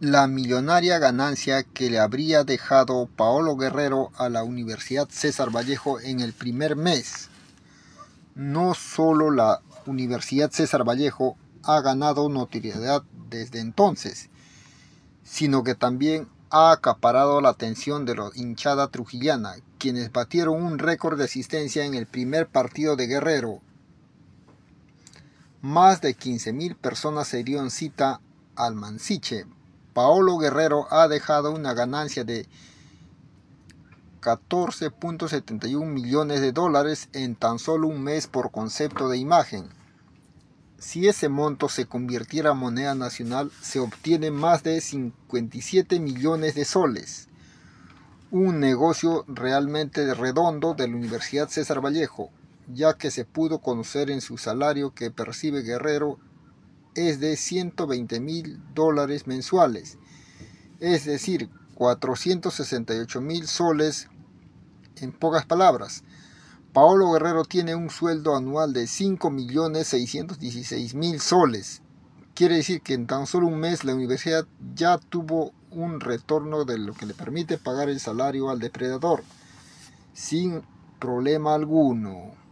la millonaria ganancia que le habría dejado Paolo Guerrero a la Universidad César Vallejo en el primer mes. No solo la Universidad César Vallejo ha ganado notoriedad desde entonces, sino que también ha acaparado la atención de los hinchada trujillana, quienes batieron un récord de asistencia en el primer partido de Guerrero. Más de 15.000 personas se dieron cita al Mansiche Paolo Guerrero ha dejado una ganancia de 14.71 millones de dólares en tan solo un mes por concepto de imagen. Si ese monto se convirtiera en moneda nacional, se obtiene más de 57 millones de soles. Un negocio realmente redondo de la Universidad César Vallejo, ya que se pudo conocer en su salario que percibe Guerrero es de 120 mil dólares mensuales, es decir, 468 mil soles en pocas palabras. Paolo Guerrero tiene un sueldo anual de 5.616.000 soles. Quiere decir que en tan solo un mes la universidad ya tuvo un retorno de lo que le permite pagar el salario al depredador, sin problema alguno.